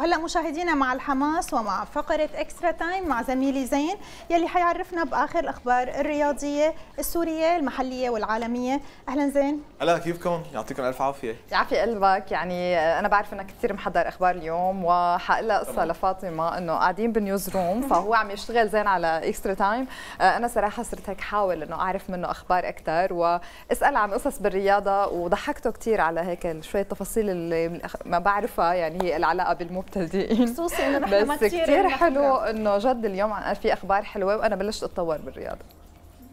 وهلا مشاهدينا مع الحماس ومع فقره اكسترا تايم مع زميلي زين يلي حيعرفنا باخر الاخبار الرياضيه السوريه المحليه والعالميه اهلا زين هلا كيفكم يعطيكم الف عافيه يعافي قلبك يعني آه، انا بعرف انك كثير محضر اخبار اليوم وحقلها قصه لفاطمه انه قاعدين بالنيوز روم فهو عم يشتغل زين على اكسترا آه، تايم انا صراحه صرت هيك حاول انه اعرف منه اخبار اكثر واسال عن قصص بالرياضه وضحكته كثير على هيك شويه تفاصيل اللي ما بعرفها يعني هي العلاقه بالمبتدئ مبتدئين خصوصي انه نحن كثير, كثير حلو انه جد اليوم في اخبار حلوه وانا بلشت اتطور بالرياضه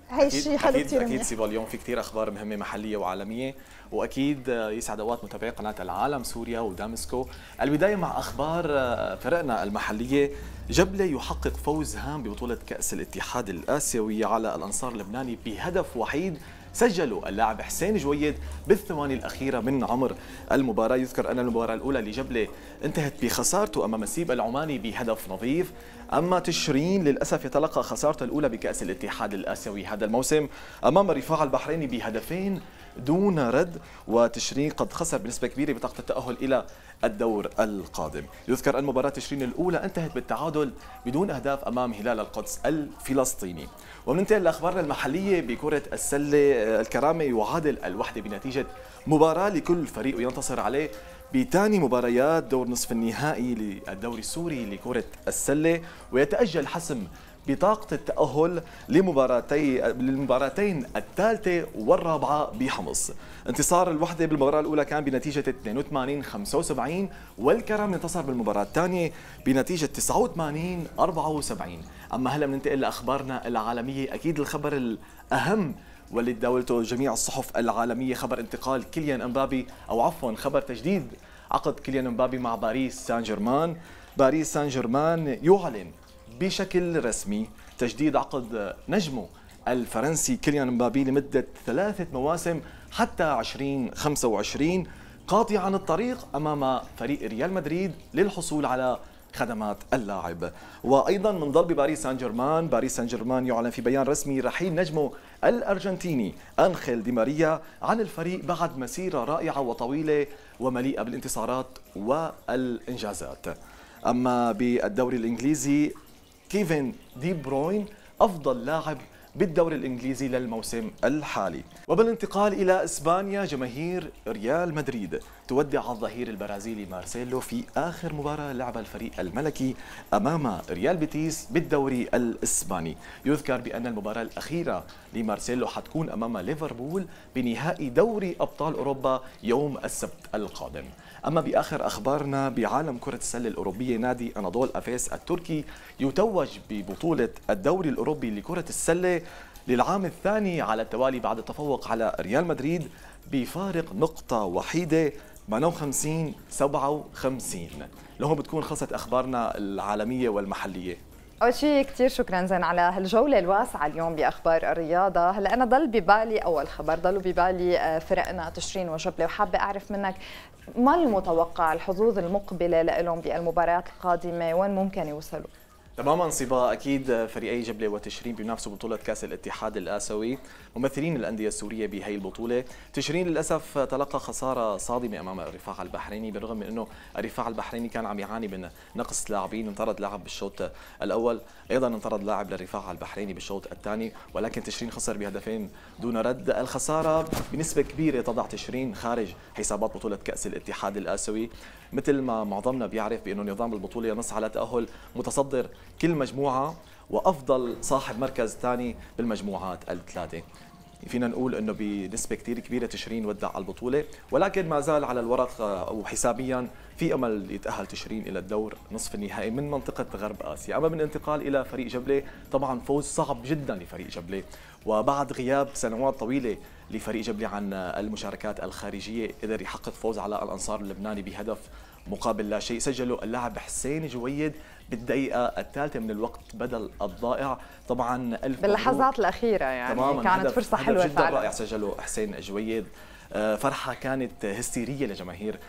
هي الشيء حلو كثير اكيد سيبا اليوم في كثير اخبار مهمه محليه وعالميه واكيد يسعد اوقات متابعي قناه العالم سوريا ودامسكو البدايه مع اخبار آه، فرقنا المحليه جبله يحقق فوز هام ببطوله كاس الاتحاد الاسيوي على الانصار اللبناني بهدف وحيد سجلوا اللاعب حسين جويد بالثواني الأخيرة من عمر المباراة يذكر أن المباراة الأولى لجبلة انتهت بخسارته أمام سيب العماني بهدف نظيف أما تشرين للأسف يتلقى خسارته الأولى بكأس الاتحاد الآسيوي هذا الموسم أمام رفاع البحريني بهدفين دون رد وتشرين قد خسر بنسبة كبيرة بطاقة التأهل إلى الدور القادم يذكر أن مباراة تشرين الأولى انتهت بالتعادل بدون أهداف أمام هلال القدس الفلسطيني ومننتقل لأخبارنا المحلية بكرة السلة آه، الكرامة يعادل الوحدة بنتيجة مباراة لكل فريق ينتصر عليه بثاني مباريات دور نصف النهائي للدوري السوري لكرة السلة ويتأجل حسم بطاقة التأهل لمباراتي للمباراتين الثالثة والرابعة بحمص انتصار الوحدة بالمباراة الأولى كان بنتيجة 82 75 والكرم انتصر بالمباراة الثانية بنتيجة 89 74 أما هلا بننتقل لأخبارنا العالمية أكيد الخبر الأهم واللي تداولته جميع الصحف العالمية خبر انتقال كيليان امبابي أو عفوا خبر تجديد عقد كيليان امبابي مع باريس سان جيرمان باريس سان جيرمان يعلن بشكل رسمي تجديد عقد نجمه الفرنسي كيليان مبابي لمدة ثلاثة مواسم حتى 2025 قاطعا الطريق أمام فريق ريال مدريد للحصول على خدمات اللاعب وأيضا من ضرب باريس سان جيرمان باريس سان جيرمان يعلن في بيان رسمي رحيل نجمه الأرجنتيني أنخيل دي ماريا عن الفريق بعد مسيرة رائعة وطويلة ومليئة بالانتصارات والإنجازات أما بالدوري الإنجليزي كيفن دي بروين افضل لاعب بالدوري الإنجليزي للموسم الحالي وبالانتقال إلى إسبانيا جماهير ريال مدريد تودع الظهير البرازيلي مارسيلو في آخر مباراة لعب الفريق الملكي أمام ريال بيتيس بالدوري الإسباني يذكر بأن المباراة الأخيرة لمارسيلو حتكون أمام ليفربول بنهائي دوري أبطال أوروبا يوم السبت القادم أما بآخر أخبارنا بعالم كرة السلة الأوروبية نادي أناضول أفيس التركي يتوج ببطولة الدوري الأوروبي لكرة السلة للعام الثاني على التوالي بعد التفوق على ريال مدريد بفارق نقطة وحيدة 58 57 لهون بتكون خلصت أخبارنا العالمية والمحلية أول شيء كثير شكرا زين على هالجولة الواسعة اليوم بأخبار الرياضة، هلا أنا ضل ببالي أول خبر ضلوا ببالي آه، فرقنا تشرين وجبلة وحابة أعرف منك ما المتوقع الحظوظ المقبلة لهم بالمباريات القادمة وين ممكن يوصلوا؟ تماما صبا اكيد فريقي جبله وتشرين بينافسوا بطوله كاس الاتحاد الاسيوي ممثلين الانديه السوريه بهي البطوله تشرين للاسف تلقى خساره صادمه امام الرفاع البحريني بالرغم من انه الرفاع البحريني كان عم يعاني من نقص لاعبين انطرد لاعب بالشوط الاول ايضا انطرد لاعب للرفاع البحريني بالشوط الثاني ولكن تشرين خسر بهدفين دون رد الخساره بنسبه كبيره تضع تشرين خارج حسابات بطوله كاس الاتحاد الاسيوي مثل ما معظمنا بيعرف بأنه نظام البطولة ينص على تأهل متصدر كل مجموعة وأفضل صاحب مركز ثاني بالمجموعات الثلاثة فينا نقول انه بنسبه كثير كبيره تشرين ودع البطوله ولكن ما زال على الورق آه، وحسابيا في امل يتاهل تشرين الى الدور نصف النهائي من منطقه غرب اسيا، اما بالانتقال الى فريق جبله طبعا فوز صعب جدا لفريق جبله وبعد غياب سنوات طويله لفريق جبله عن المشاركات الخارجيه قدر يحقق فوز على الانصار اللبناني بهدف مقابل لا شيء سجله اللاعب حسين جويد بالدقيقة الثالثة من الوقت بدل الضائع طبعا ألف باللحظات الأخيرة يعني تماماً كانت هدف فرصة حلوة جدا فعلا. رائع سجله حسين جويد آه، فرحة كانت هستيرية لجماهير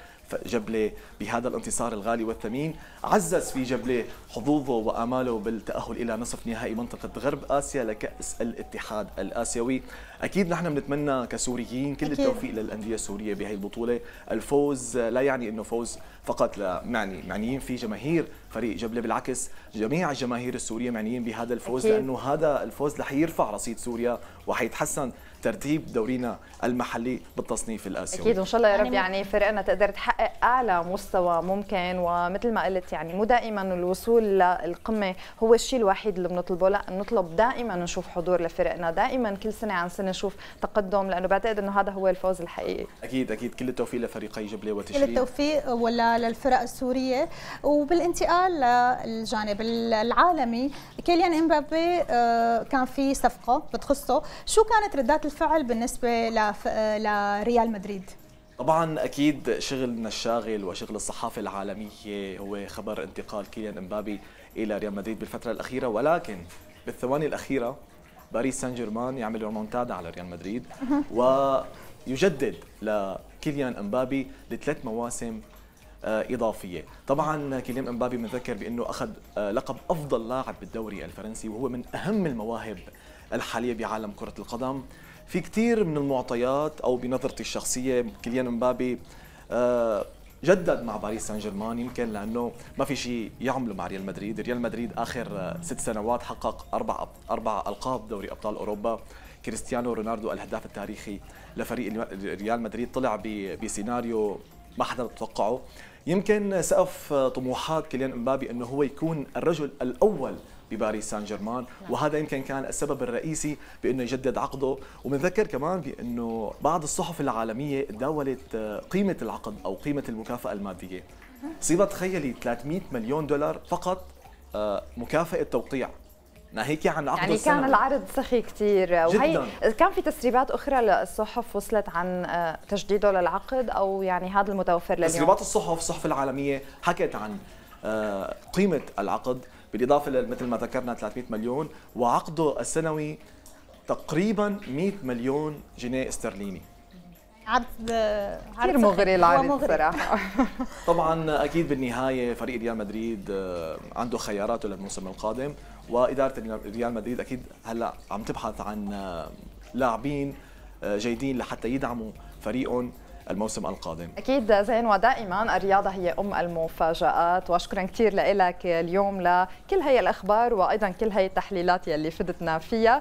جبلة بهذا الانتصار الغالي والثمين عزز في جبلة حظوظه وآماله بالتأهل إلى نصف نهائي منطقة غرب آسيا لكأس الاتحاد الآسيوي أكيد نحن بنتمنى كسوريين كل أكيد. التوفيق للأندية السورية بهي البطولة الفوز لا يعني أنه فوز فقط معني معنيين في جماهير فريق جبلة بالعكس جميع الجماهير السورية معنيين بهذا الفوز أكيد. لأنه هذا الفوز رح يرفع رصيد سوريا وحيتحسن ترتيب دورينا المحلي بالتصنيف الاسيوي اكيد وان شاء الله يا يعني رب يعني فرقنا تقدر تحقق اعلى مستوى ممكن ومثل ما قلت يعني مو دائما الوصول للقمه هو الشيء الوحيد اللي بنطلبه لا نطلب دائما نشوف حضور لفرقنا دائما كل سنه عن سنه نشوف تقدم لانه بعتقد انه هذا هو الفوز الحقيقي اكيد اكيد كل التوفيق لفريقي جبله وتشرين كل التوفيق ولا للفرق السوريه وبالانتقال للجانب العالمي كيليان امبابي آه، كان في صفقه بتخصه شو كانت ردات الفعل بالنسبه لريال مدريد؟ طبعا اكيد شغلنا الشاغل وشغل الصحافه العالميه هو خبر انتقال كيليان امبابي الى ريال مدريد بالفتره الاخيره ولكن بالثواني الاخيره باريس سان جيرمان يعمل رومونتادا على ريال مدريد ويجدد لكيليان امبابي لثلاث مواسم آه، اضافيه طبعا كيليان امبابي بنذكر بانه اخذ آه، لقب افضل لاعب بالدوري الفرنسي وهو من اهم المواهب الحاليه بعالم كره القدم في كثير من المعطيات او بنظرتي الشخصيه كيليان مبابي آه، جدد مع باريس سان جيرمان يمكن لانه ما في شيء يعمله مع ريال مدريد، ريال مدريد اخر آه، ست سنوات حقق اربع اربع القاب دوري ابطال اوروبا، كريستيانو رونالدو الهداف التاريخي لفريق ريال مدريد طلع بسيناريو ما حدا توقعه، يمكن سقف آه، طموحات كيليان امبابي انه هو يكون الرجل الاول بباريس سان جيرمان نعم. وهذا يمكن كان السبب الرئيسي بانه يجدد عقده وبنذكر كمان بانه بعض الصحف العالميه تداولت آه، قيمه العقد او قيمه المكافاه الماديه صيبه تخيلي 300 مليون دولار فقط آه، مكافاه توقيع ناهيك عن عقد يعني السنة. يعني كان العرض سخي كثير وهي كان في تسريبات اخرى للصحف وصلت عن آه، تجديده للعقد او يعني هذا المتوفر لليوم تسريبات الصحف الصحف العالميه حكت عن قيمه العقد بالاضافه مثل ما ذكرنا 300 مليون وعقده السنوي تقريبا 100 مليون جنيه استرليني عرض كثير مغري العرض صراحه طبعا اكيد بالنهايه فريق ريال مدريد آه، عنده خياراته للموسم القادم واداره ريال مدريد اكيد هلا عم تبحث عن آه، لاعبين آه، جيدين لحتى يدعموا فريقهم الموسم القادم اكيد زين ودائما الرياضه هي ام المفاجات وشكرا كثير لك اليوم لكل هي الاخبار وايضا كل هي التحليلات يلي فدتنا فيها